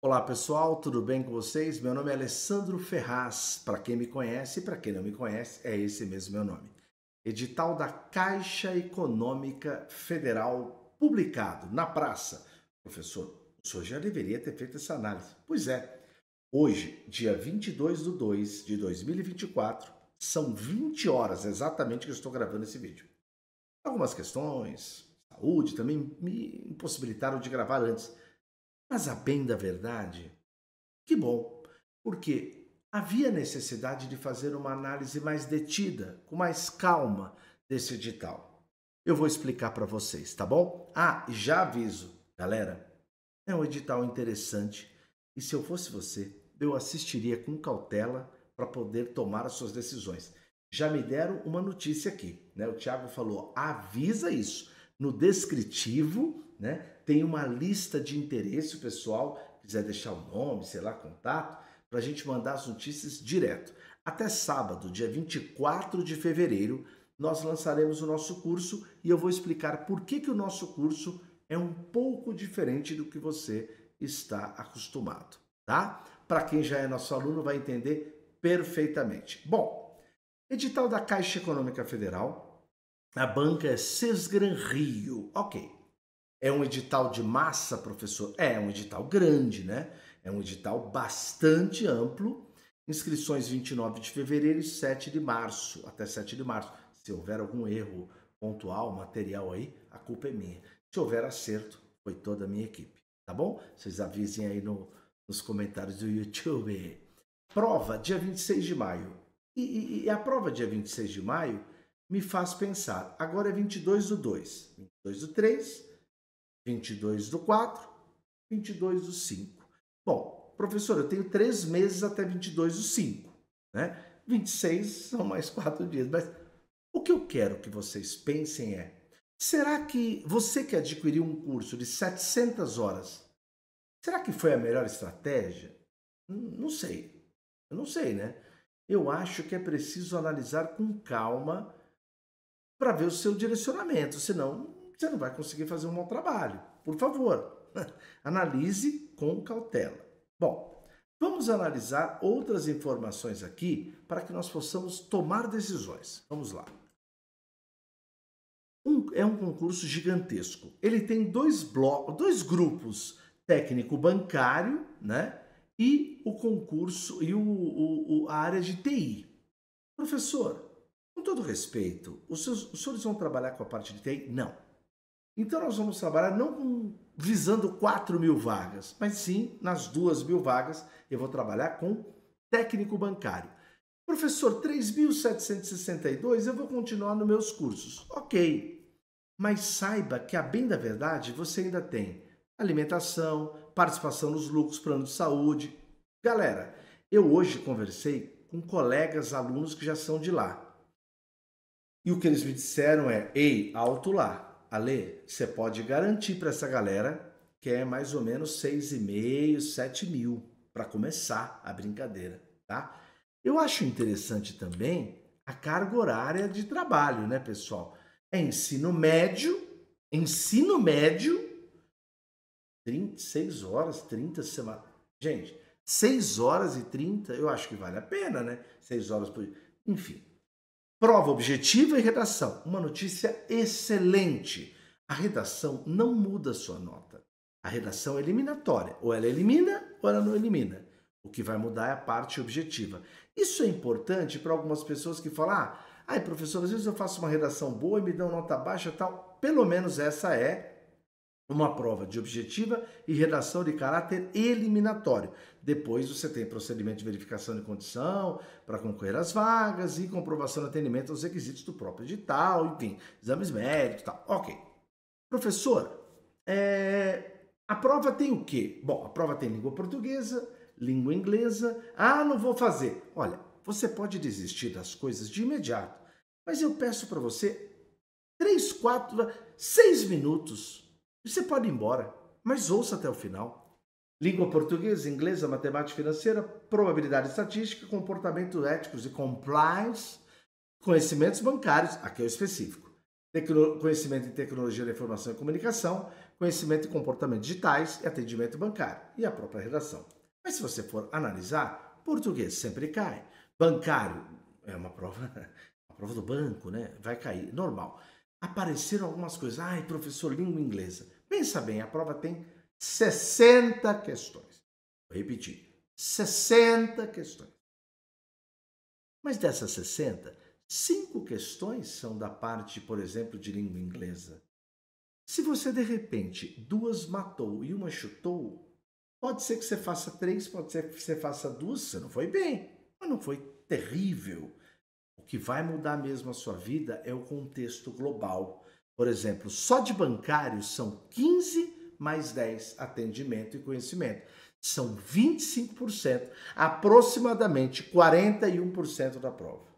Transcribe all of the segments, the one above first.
Olá pessoal, tudo bem com vocês? Meu nome é Alessandro Ferraz. Para quem me conhece e para quem não me conhece, é esse mesmo meu nome. Edital da Caixa Econômica Federal publicado na praça. Professor, o senhor já deveria ter feito essa análise. Pois é, hoje, dia 22 de 2 de 2024, são 20 horas exatamente que eu estou gravando esse vídeo. Algumas questões, saúde também me impossibilitaram de gravar antes mas a bem da verdade, que bom, porque havia necessidade de fazer uma análise mais detida, com mais calma desse edital. Eu vou explicar para vocês, tá bom? Ah, e já aviso, galera, é um edital interessante e se eu fosse você, eu assistiria com cautela para poder tomar as suas decisões. Já me deram uma notícia aqui, né? O Thiago falou: avisa isso. No descritivo, né, tem uma lista de interesse, o pessoal quiser deixar o nome, sei lá, contato, para a gente mandar as notícias direto. Até sábado, dia 24 de fevereiro, nós lançaremos o nosso curso e eu vou explicar por que, que o nosso curso é um pouco diferente do que você está acostumado, tá? Para quem já é nosso aluno vai entender perfeitamente. Bom, edital da Caixa Econômica Federal, a banca é Sesgran Rio. Ok. É um edital de massa, professor? É, é um edital grande, né? É um edital bastante amplo. Inscrições 29 de fevereiro e 7 de março, até 7 de março. Se houver algum erro pontual, material aí, a culpa é minha. Se houver acerto, foi toda a minha equipe, tá bom? Vocês avisem aí no, nos comentários do YouTube. Prova, dia 26 de maio. E, e, e a prova dia 26 de maio me faz pensar. Agora é 22 do 2, 22 do 3, 22 do 4, 22 do 5. Bom, professor, eu tenho três meses até 22 do 5, né? 26 são mais quatro dias, mas o que eu quero que vocês pensem é: será que você que adquiriu um curso de 700 horas, será que foi a melhor estratégia? Hum, não sei. Eu não sei, né? Eu acho que é preciso analisar com calma para ver o seu direcionamento, senão você não vai conseguir fazer um bom trabalho. Por favor, analise com cautela. Bom, vamos analisar outras informações aqui para que nós possamos tomar decisões. Vamos lá. Um, é um concurso gigantesco. Ele tem dois blocos, dois grupos, técnico bancário, né? E o concurso e o, o, o a área de TI. Professor, todo respeito, os, seus, os senhores vão trabalhar com a parte de TI? Não. Então nós vamos trabalhar não visando 4 mil vagas, mas sim nas 2 mil vagas eu vou trabalhar com técnico bancário. Professor, 3.762 eu vou continuar nos meus cursos. Ok, mas saiba que a bem da verdade você ainda tem alimentação, participação nos lucros, plano de saúde. Galera, eu hoje conversei com colegas alunos que já são de lá. E o que eles me disseram é: ei, alto lá, Ale, você pode garantir para essa galera que é mais ou menos 6,5, 7 mil para começar a brincadeira, tá? Eu acho interessante também a carga horária de trabalho, né, pessoal? É ensino médio, ensino médio, 36 horas, 30 semanas. Gente, 6 horas e 30, eu acho que vale a pena, né? 6 horas por. Enfim. Prova objetiva e redação. Uma notícia excelente. A redação não muda sua nota. A redação é eliminatória. Ou ela elimina ou ela não elimina. O que vai mudar é a parte objetiva. Isso é importante para algumas pessoas que falam: ah, ai, professor, às vezes eu faço uma redação boa e me dão nota baixa tal. Pelo menos essa é uma prova de objetiva e redação de caráter eliminatório. Depois você tem procedimento de verificação de condição para concorrer às vagas e comprovação de atendimento aos requisitos do próprio edital, enfim, exames médicos e tal. Ok. Professor, é... a prova tem o quê? Bom, a prova tem língua portuguesa, língua inglesa. Ah, não vou fazer. Olha, você pode desistir das coisas de imediato, mas eu peço para você três, quatro, seis minutos você pode ir embora, mas ouça até o final. Língua portuguesa, inglesa, matemática financeira, probabilidade estatística, comportamento éticos e compliance, conhecimentos bancários, aqui é o específico, Tecno conhecimento em tecnologia da informação e comunicação, conhecimento em comportamento digitais e atendimento bancário e a própria redação. Mas se você for analisar, português sempre cai. Bancário é uma prova, prova do banco, né? Vai cair, normal. Apareceram algumas coisas, ai, professor, língua inglesa. Pensa bem, a prova tem 60 questões. Vou repetir: 60 questões. Mas dessas 60, cinco questões são da parte, por exemplo, de língua inglesa. Se você de repente duas matou e uma chutou, pode ser que você faça três, pode ser que você faça duas, você não foi bem, mas não foi terrível. O que vai mudar mesmo a sua vida é o contexto global. Por exemplo, só de bancários são 15 mais 10 atendimento e conhecimento. São 25%, aproximadamente 41% da prova.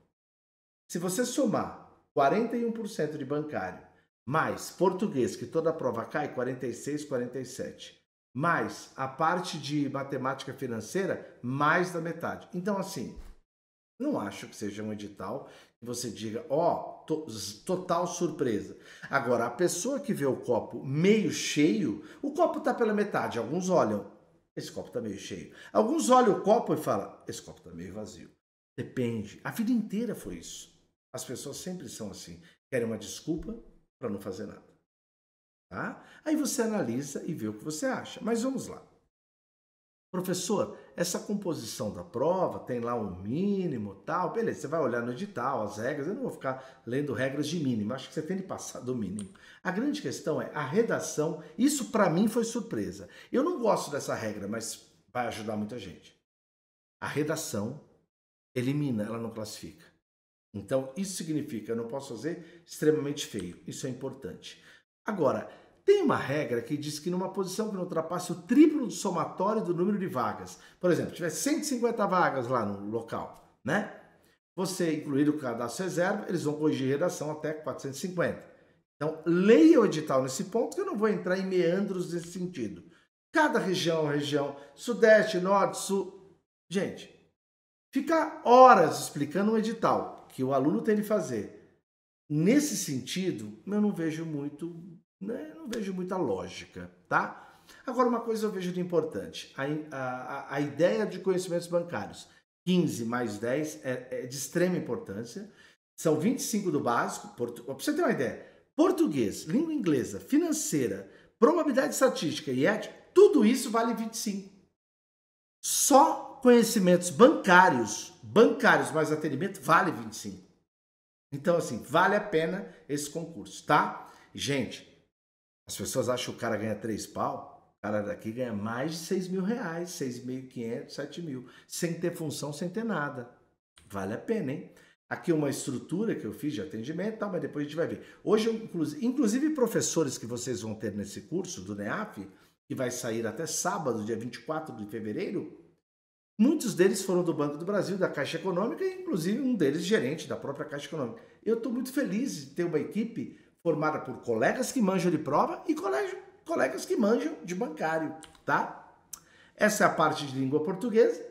Se você somar 41% de bancário mais português, que toda prova cai 46, 47, mais a parte de matemática financeira, mais da metade. Então assim, não acho que seja um edital que você diga, ó, oh, to total surpresa. Agora, a pessoa que vê o copo meio cheio, o copo tá pela metade, alguns olham, esse copo tá meio cheio. Alguns olham o copo e falam, esse copo tá meio vazio. Depende. A vida inteira foi isso. As pessoas sempre são assim, querem uma desculpa para não fazer nada. Tá? Aí você analisa e vê o que você acha. Mas vamos lá. Professor, essa composição da prova tem lá um mínimo, tal. Beleza, você vai olhar no edital, as regras. Eu não vou ficar lendo regras de mínimo. Acho que você tem de passar do mínimo. A grande questão é a redação. Isso para mim foi surpresa. Eu não gosto dessa regra, mas vai ajudar muita gente. A redação elimina, ela não classifica. Então, isso significa eu não posso fazer extremamente feio. Isso é importante. Agora, tem uma regra que diz que numa posição que não ultrapasse o triplo do somatório do número de vagas, por exemplo, tiver 150 vagas lá no local, né? Você incluir o cadastro reserva, eles vão corrigir redação até 450. Então, leia o edital nesse ponto, que eu não vou entrar em meandros nesse sentido. Cada região, é região, sudeste, norte, sul. Gente, ficar horas explicando um edital que o aluno tem de fazer. Nesse sentido, eu não vejo muito né? Não vejo muita lógica, tá? Agora, uma coisa eu vejo de importante: a, a, a ideia de conhecimentos bancários 15 mais 10 é, é de extrema importância. São 25 do básico, portu... para você ter uma ideia: português, língua inglesa, financeira, probabilidade estatística e ética, tudo isso vale 25. Só conhecimentos bancários, bancários mais atendimento, vale 25. Então, assim, vale a pena esse concurso, tá? Gente, as pessoas acham que o cara ganha três pau, o cara daqui ganha mais de seis mil reais, seis mil quinhentos, sete mil, sem ter função, sem ter nada. Vale a pena, hein? Aqui uma estrutura que eu fiz de atendimento, tal mas depois a gente vai ver. Hoje, inclusive professores que vocês vão ter nesse curso do NEAF, que vai sair até sábado, dia 24 de fevereiro, Muitos deles foram do Banco do Brasil, da Caixa Econômica, inclusive um deles gerente da própria Caixa Econômica. Eu estou muito feliz de ter uma equipe formada por colegas que manjam de prova e colégio, colegas que manjam de bancário, tá? Essa é a parte de língua portuguesa.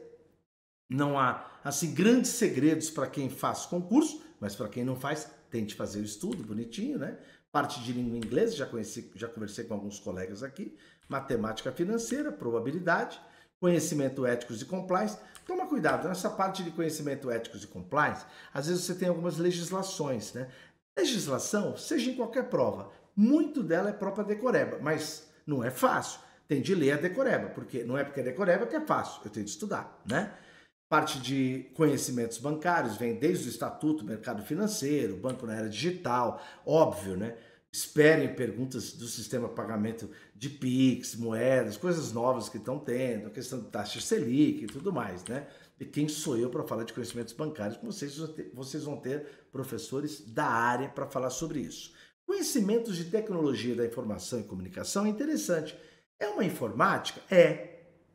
Não há assim grandes segredos para quem faz concurso, mas para quem não faz, tente fazer o estudo bonitinho, né? Parte de língua inglesa, já conheci, já conversei com alguns colegas aqui, matemática financeira, probabilidade, conhecimento éticos e compliance. Toma cuidado, nessa parte de conhecimento éticos e compliance, às vezes você tem algumas legislações, né? Legislação, seja em qualquer prova, muito dela é própria decoreba, mas não é fácil. Tem de ler a decoreba, porque não é porque é decoreba que é fácil, eu tenho de estudar, né? Parte de conhecimentos bancários vem desde o estatuto, mercado financeiro, banco na era digital, óbvio, né? Esperem perguntas do sistema de pagamento de PIX, moedas, coisas novas que estão tendo, a questão de taxa Selic e tudo mais, né? E quem sou eu para falar de conhecimentos bancários? Vocês, vocês vão ter professores da área para falar sobre isso. Conhecimentos de tecnologia da informação e comunicação é interessante. É uma informática? É.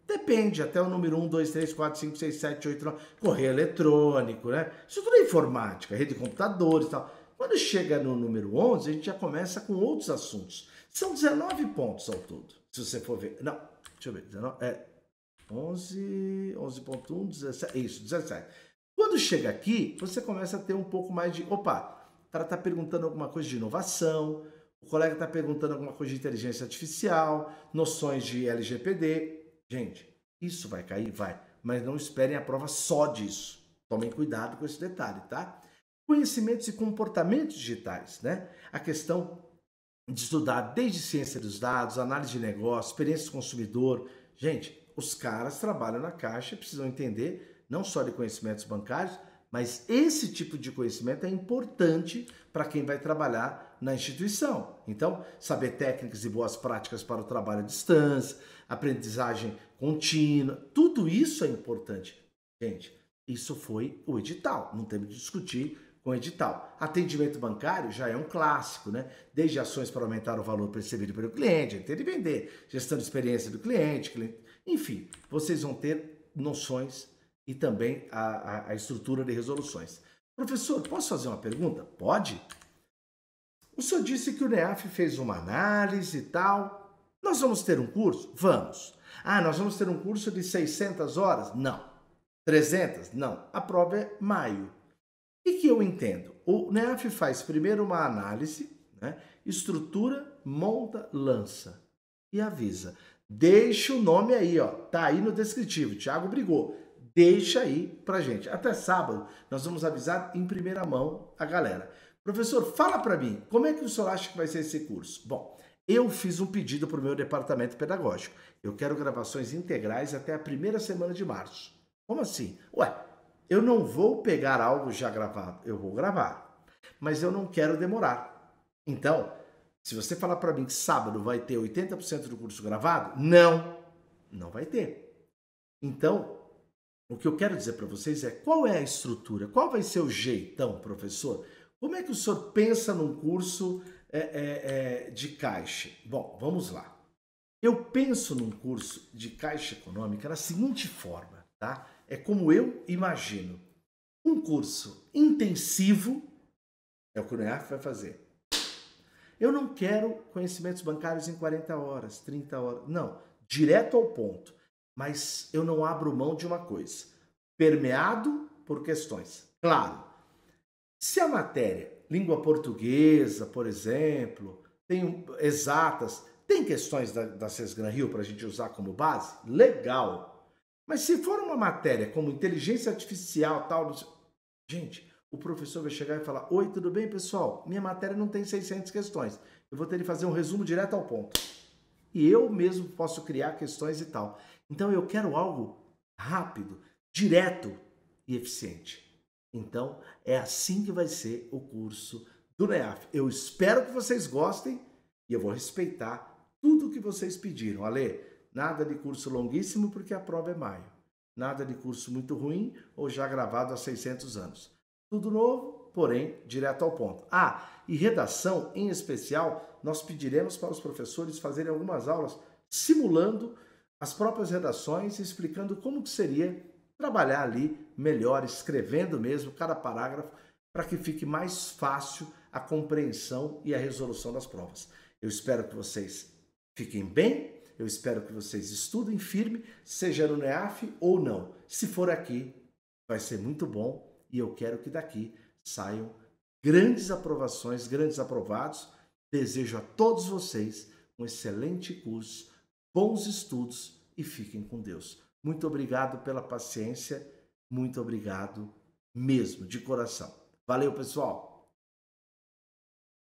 Depende, até o número 1, 2, 3, 4, 5, 6, 7, 8, 9. Correio eletrônico, né? Isso tudo é informática, rede de computadores e tal. Quando chega no número 11, a gente já começa com outros assuntos. São 19 pontos ao todo, se você for ver. Não, deixa eu ver. 19, é, 11, 11.1, 17, isso, 17. Quando chega aqui, você começa a ter um pouco mais de, opa, o cara está perguntando alguma coisa de inovação, o colega está perguntando alguma coisa de inteligência artificial, noções de LGPD. Gente, isso vai cair? Vai. Mas não esperem a prova só disso. Tomem cuidado com esse detalhe, tá? Conhecimentos e comportamentos digitais, né? A questão de estudar desde ciência dos dados, análise de negócio, experiência do consumidor. Gente, os caras trabalham na Caixa e precisam entender não só de conhecimentos bancários, mas esse tipo de conhecimento é importante para quem vai trabalhar na instituição. Então, saber técnicas e boas práticas para o trabalho à distância, aprendizagem contínua, tudo isso é importante. Gente, isso foi o edital, não temos de discutir com edital. Atendimento bancário já é um clássico, né? Desde ações para aumentar o valor percebido pelo cliente, entender e vender, gestão de experiência do cliente, enfim, vocês vão ter noções e também a, a, a estrutura de resoluções. Professor, posso fazer uma pergunta? Pode? O senhor disse que o NEAF fez uma análise e tal. Nós vamos ter um curso? Vamos. Ah, nós vamos ter um curso de 600 horas? Não. 300? Não. A prova é maio. O que eu entendo? O NEAF faz primeiro uma análise, né? estrutura, monta, lança e avisa. Deixa o nome aí, ó. Tá aí no descritivo. Tiago brigou. Deixa aí pra gente. Até sábado nós vamos avisar em primeira mão a galera. Professor, fala para mim, como é que o senhor acha que vai ser esse curso? Bom, eu fiz um pedido para o meu departamento pedagógico. Eu quero gravações integrais até a primeira semana de março. Como assim? Ué, eu não vou pegar algo já gravado, eu vou gravar. Mas eu não quero demorar. Então, se você falar para mim que sábado vai ter 80% do curso gravado, não, não vai ter. Então, o que eu quero dizer para vocês é qual é a estrutura, qual vai ser o jeitão, professor? Como é que o senhor pensa num curso é, é, é, de caixa? Bom, vamos lá. Eu penso num curso de caixa econômica da seguinte forma, tá? É como eu imagino. Um curso intensivo é o que o NEAF vai fazer eu não quero conhecimentos bancários em 40 horas, 30 horas. Não, direto ao ponto. Mas eu não abro mão de uma coisa: permeado por questões. Claro, se a matéria, língua portuguesa, por exemplo, tem exatas, tem questões da, da Sesgran Rio para a gente usar como base? Legal. Mas se for uma matéria como inteligência artificial, tal, gente, o professor vai chegar e falar: Oi, tudo bem, pessoal? Minha matéria não tem 600 questões. Eu vou ter que fazer um resumo direto ao ponto. E eu mesmo posso criar questões e tal. Então eu quero algo rápido, direto e eficiente. Então é assim que vai ser o curso do NEAF. Eu espero que vocês gostem e eu vou respeitar tudo o que vocês pediram. Ale, nada de curso longuíssimo porque a prova é maio. Nada de curso muito ruim ou já gravado há 600 anos. Tudo novo, porém direto ao ponto. Ah, e redação em especial, nós pediremos para os professores fazerem algumas aulas simulando as próprias redações e explicando como que seria trabalhar ali melhor, escrevendo mesmo cada parágrafo para que fique mais fácil a compreensão e a resolução das provas. Eu espero que vocês fiquem bem, eu espero que vocês estudem firme, seja no NEAF ou não. Se for aqui, vai ser muito bom e eu quero que daqui saiam grandes aprovações, grandes aprovados. Desejo a todos vocês um excelente curso, bons estudos e fiquem com Deus. Muito obrigado pela paciência, muito obrigado mesmo, de coração. Valeu, pessoal!